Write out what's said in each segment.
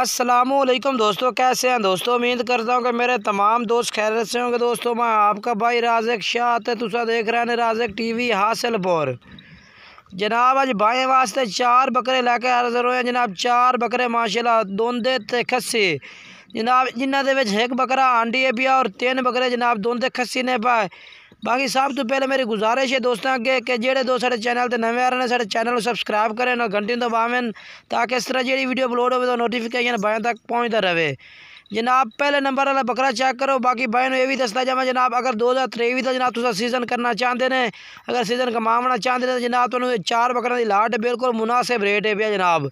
السلام علیکم دوستو کیسے ہیں دوستو امید کرتا ہوں کہ میرے تمام دوست خیر سے ہوں گے دوستو میں آپ کا بھائی رازق شاہ تسا دیکھ رہے ہیں رازق ٹی وی حاصل پور جناب آج بائیں واسطے چار بکرے لے کے حاضر ہوئے ہیں جناب چار بکرے ماشاءاللہ دوندے دون دے جناب جناب دے وچ ایک بکرا آنڈی پیا اور تین بکرے جناب دوندے کھسی نے پائے باقی سب تو پہلے میری گزارش ہے دستوں اب کہ جیسے دو سارے چینل تے نوے میں سارے چینل کو سبسکرائب کریں اور گھنٹے تو باہم تاکہ اس طرح ویڈیو اپلوڈ ہوئے تو نوٹیفکیشن بائیں تک پہنچتا رہے جناب پہلے نمبر والا بکرا چیک کرو باقی بیاں یہ بھی دستا جایا جناب اگر دو ہزار تری جناب تصوص سیزن کرنا چاہتے نے اگر سیزن سزن کما چاہتے جناب تو جناب تار بکرا دی لاٹ بالکل مناسب ریٹ ہے پہلے جناب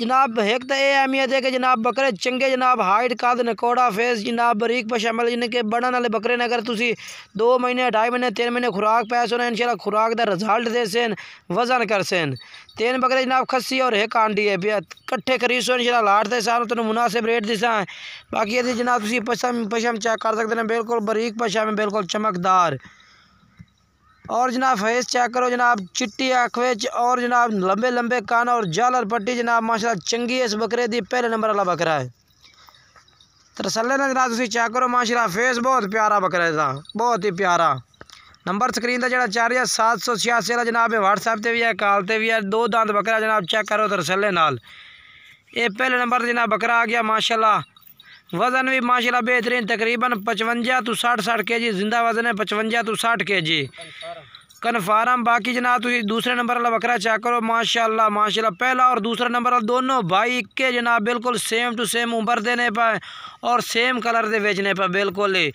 جناب ہک تو یہ اہمیت ہے کہ جناب بکرے چنگے جناب ہائٹ قد نکوڑا فیس جناب بریک پاشا مطلب جن کے بڑن والے بکرے نے اگر تسی دو مہینے ڈھائی مہینے تین مہینے خوراک پیس ہونا انشاءاللہ خوراک دا رزلٹ دے سین وزن کر سین تین بکرے جناب کسی اور ہک آنڈی ہے کٹھے کریسو انشاءاللہ لاٹ دے سارے تنو مناسب ریٹ دسان باقی یہ جناب پشم پشم چیک کر سکتے ہیں بالکل بریق پشم بالکل چمکدار اور جناب فیس چیک کرو جناب چٹی اکھ اور جناب لمبے لمبے کان اور جال اور پٹی جناب ماشاء اللہ چنگی اس بکرے دی پہلے نمبر والا بکرا ہے ترسلے کا جناب تھی چیک کرو ماشاء اللہ فیس بہت پیارا بکرا بہت ہی پیارا نمبر سکرین دا جڑا چل رہا سات سو چھیاسی والا جناب واٹس ایپ تے بھی ہے کال تے بھی ہے دو دانت بکرا جناب چیک کرو ترسلے نال یہ پہلے نمبر جناب بکرا آ گیا ماشاء اللہ وزن بھی ماشاءاللہ بہترین تقریباً پچونجا تو ساٹھ ساٹھ کے جی زندہ وزن ہے پچونجا تو ساٹھ کے جی کنفارم باقی جناب دوسرے نمبر بکرا چیک کرو ماشاءاللہ ماشاءاللہ پہلا اور دوسرے نمبر دونوں بھائی کے جناب بالکل سیم ٹو سیم دینے پہ اور سیم کلر دے پہ بالکل ہی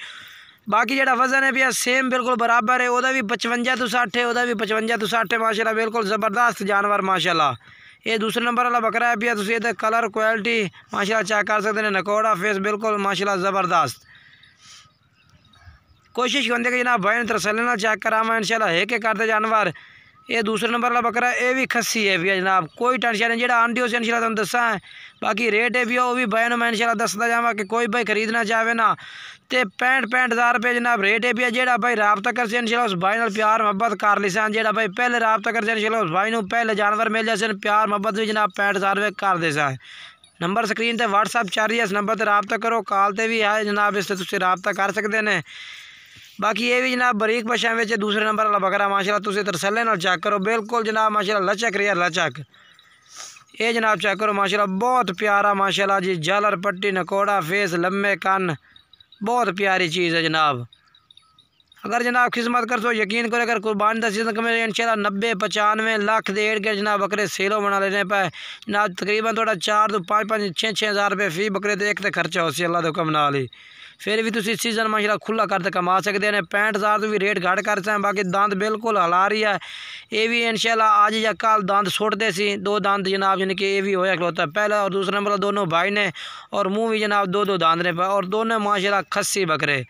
باقی جڑا وزن ہے سیم بالکل برابر ہے وہ پچونجا تو ساٹھ ہے وہ پچونجہ تو ساٹھ ہے ماشاءاللہ بالکل زبردست جانور ماشاءاللہ اللہ یہ دوسرے نمبر والا بکرا ہے بھی ہے کلر کوالٹی ماشاء اللہ چیک کر سکتے ہیں نکوڑا فیس بالکل ماشاء اللہ زبردست کوشش کرتے کہ جناب بھائی نے چیک کرا میرا ان شاء اللہ ہیکے کرتے جانور یہ دوسرے نمبر والا بکرا یہ بھی کھسی ہے بھی جناب کوئی ٹینشن نہیں جڑا آنڈیو سینشا تمہیں دسا ہے باقی ریٹ ہے بھی وہ بھی بائیوں میں انشاءاللہ دستا جاؤں کہ کوئی بھائی خریدنا چاہے نا تے پینٹ پینٹ ہزار روپے جناب ریٹ ہے بھی ہے بھائی رابطہ کر انشاءاللہ اس بھائی نال پیار محبت کر لی جڑا بھائی پہلے رابطہ کر انشاءاللہ اس بھائی نو پہلے جانور مل جائے پیار محبت بھی جناب پینٹ ہزار روپئے کرتے سن نمبر سکرین تے واٹس اپ چل رہی ہے اس نمبر تے رابطہ کرو کال تے بھی ہے جناب اس تے تسی رابطہ کر سکدے نے باقی یہ بھی جناب بریق بشاں ویچے دوسرے نمبر والا بکرا ماشاء اللہ ترسلے نال چیک کرو بالکل جناب ماشاء اللہ لچک ہے لچک یہ جناب چیک کرو ماشاء اللہ بہت پیارا ماشاء اللہ جی جالر پٹی نکوڑا فیس لمے کن بہت پیاری چیز ہے جناب اگر جناب خدمت کر تو یقین کرو اگر قربان ہے انشاءاللہ نبے پچانوے لاکھ دے کے جناب بکرے سیلو بنا لینے پہ جناب تقریباً تھوڑا چار دو پانچ پانچ چھ چھ ہزار روپے فی بکر ایک تو خرچہ ہو سیلا دال ہی پھر بھی تھی سیزن ماشاء اللہ کھلا کر کما سکتے ہیں پینٹ ہزار تو بھی ریٹ گھٹ کر سکتے ہیں باقی دند بالکل ہلا رہی ہے یہ بھی ان شاء اللہ آج یا کل دند سٹتے دو دند جناب یعنی کہ یہ بھی ہوا ہے پہلا اور دوسرا نمبر دونوں بھائی نے اور منہ بھی جناب دو دو داند نے اور دونوں ماشاء اللہ کسی بکرے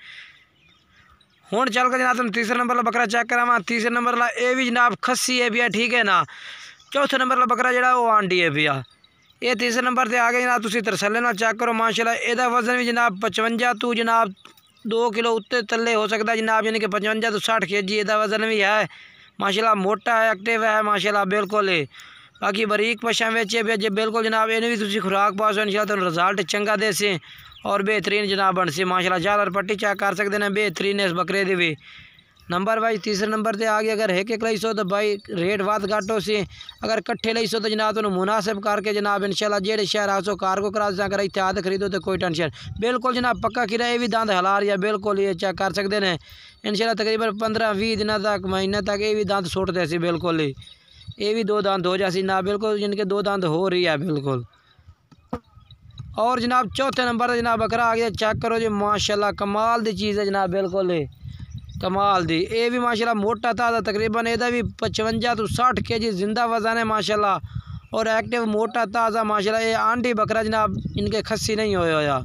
ہوں چل کے جناب تم تیسرے نمبر والا بکرا چیک کراوا تیسرے نمبر والا یہ بھی جناب کھسی ہے ٹھیک ہے نا چوتھے نمبر والا بکرا جڑا جا آنڈی ہے آ یہ تیسرے نمبر تے جناب تسی ترسلے چیک کرو ماشاءاللہ ایدہ وزن بھی جناب پچونجا تو جناب دو کلو اتے تلے ہو سکتا ہے جناب یعنی کہ پچونجا تو ساٹھ کے جی ایدہ وزن بھی ہے ماشاءاللہ موٹا ہے اکٹیو ہے ماشاءاللہ بلکل بالکل باقی بریک پشاں بھج ہے جی بالکل جناب تسی خوراک پاس ہو انشاءاللہ تو اللہ رزالٹ رزلٹ دے سے اور بہترین جناب بن سی ماشاءاللہ جالر جال اور پٹی چیک کر سکتے ہیں بہترین اس بکرے دے بھی نمبر وائز تیسرے نمبر سے آ گیا اگر ایک ایک لائی سو تو بھائی ریٹ بہت گھٹ سی اگر کٹھے لے سو تو جناب تو مناسب کر کے جناب انشاءاللہ شاء اللہ شہر آسو کارگو کرا دیں اگر اتحاد خریدو تو کوئی ٹینشن بالکل جناب پکا کرایہ بھی دند ہلا رہی ہے بالکل یہ چیک کر سکتے ہیں انشاءاللہ شاء تقریباً پندرہ بھی دن تک مہینہ تک یہ بھی دند سٹتے بالکل ہی یہ بھی دو دند ہو جایا نہ بالکل جن کے دو دند ہو رہی ہے بالکل اور جناب چوتھے نمبر جناب بخر آ گیا چیک کرو جی ماشاء کمال کی چیز ہے جناب بالکل ہی کمال دی اے بھی ماشاءاللہ موٹا تازہ تقریباً دا بھی پچونجا تو ساٹھ کے جی زندہ وزن ہے ماشاءاللہ اور ایکٹیو موٹا تازہ ماشاءاللہ یہ آنٹی بکرا جناب ان کے کھسی نہیں ہوئے ہویا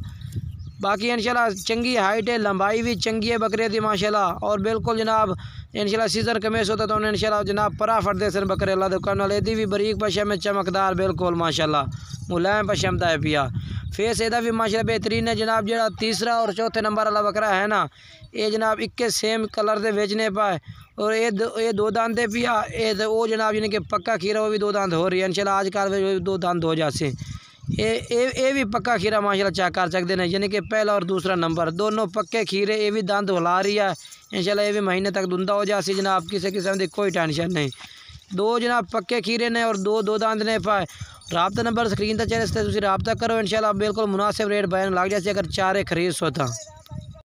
باقی انشاءاللہ چنگی ہائٹ ہے لمبائی بھی چنگی ہے بکرے دی ماشاءاللہ اور بالکل جناب انشاءاللہ سیزن کمیس ہوتا تو انہیں جناب پرا فٹ سن بکرے اللہ دکان والے بھی بریک پشہ میں چمکدار بالکل ماشاءاللہ ملائم پشمتا ہے پیا فیس ایدہ بھی ماشاء اللہ بہترین ہے جناب جڑا تیسرا اور چوتھے نمبر والا بکرا ہے نا یہ جناب اکے سیم کلر دے ویچنے پائے اور یہ دو داندے پیا یہ وہ جناب یعنی کہ پکا کھیرا وہ بھی دو دانت ہو رہی ہے انشاءاللہ آج کل دو دانت ہو جاتے ہیں پکا کھیرا ماشاء اللہ کر سکتے ہیں یعنی کہ پہلا اور دوسرا نمبر دونوں پکے کھیرے یہ بھی دانت ہلا رہی ہے انشاءاللہ یہ بھی مہینے تک دندہ ہو جاسی جناب کسی قسم کی کوئی ٹینشن نہیں دو جناب پکے کھیرے نے اور دو دو دانت نے پائے رابطہ نمبر سکرین تے دستیا تیس رابطہ کرو انشاءاللہ بالکل مناسب ریٹ بیان لگ جائے چارے خرید سوتا